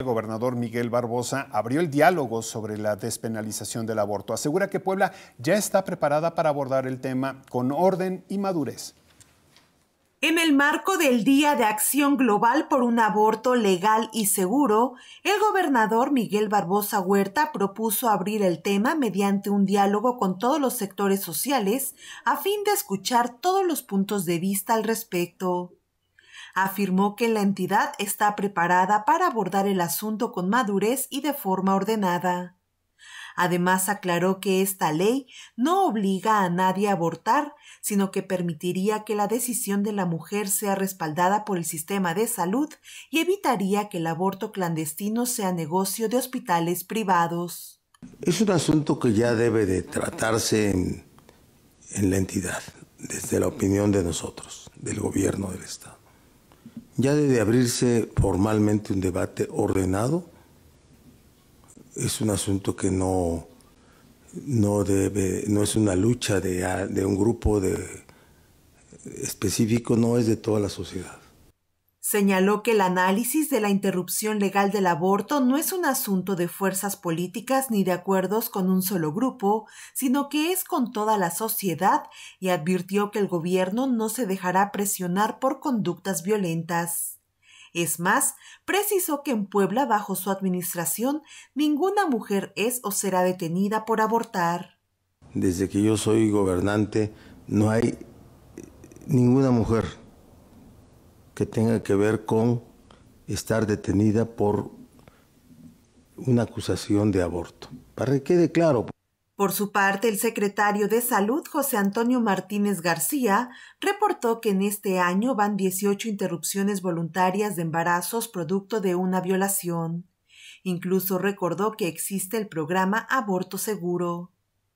El gobernador Miguel Barbosa abrió el diálogo sobre la despenalización del aborto. Asegura que Puebla ya está preparada para abordar el tema con orden y madurez. En el marco del Día de Acción Global por un aborto legal y seguro, el gobernador Miguel Barbosa Huerta propuso abrir el tema mediante un diálogo con todos los sectores sociales a fin de escuchar todos los puntos de vista al respecto afirmó que la entidad está preparada para abordar el asunto con madurez y de forma ordenada. Además, aclaró que esta ley no obliga a nadie a abortar, sino que permitiría que la decisión de la mujer sea respaldada por el sistema de salud y evitaría que el aborto clandestino sea negocio de hospitales privados. Es un asunto que ya debe de tratarse en, en la entidad, desde la opinión de nosotros, del gobierno del Estado. Ya debe abrirse formalmente un debate ordenado. Es un asunto que no, no debe, no es una lucha de, de un grupo de específico, no es de toda la sociedad. Señaló que el análisis de la interrupción legal del aborto no es un asunto de fuerzas políticas ni de acuerdos con un solo grupo, sino que es con toda la sociedad y advirtió que el gobierno no se dejará presionar por conductas violentas. Es más, precisó que en Puebla, bajo su administración, ninguna mujer es o será detenida por abortar. Desde que yo soy gobernante, no hay ninguna mujer que tenga que ver con estar detenida por una acusación de aborto. Para que quede claro. Pues. Por su parte, el secretario de Salud, José Antonio Martínez García, reportó que en este año van 18 interrupciones voluntarias de embarazos producto de una violación. Incluso recordó que existe el programa Aborto Seguro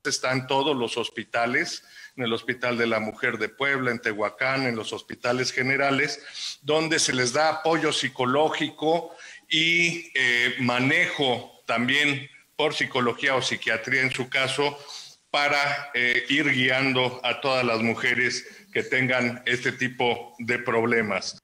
están todos los hospitales, en el Hospital de la Mujer de Puebla, en Tehuacán, en los hospitales generales, donde se les da apoyo psicológico y eh, manejo también por psicología o psiquiatría en su caso, para eh, ir guiando a todas las mujeres que tengan este tipo de problemas.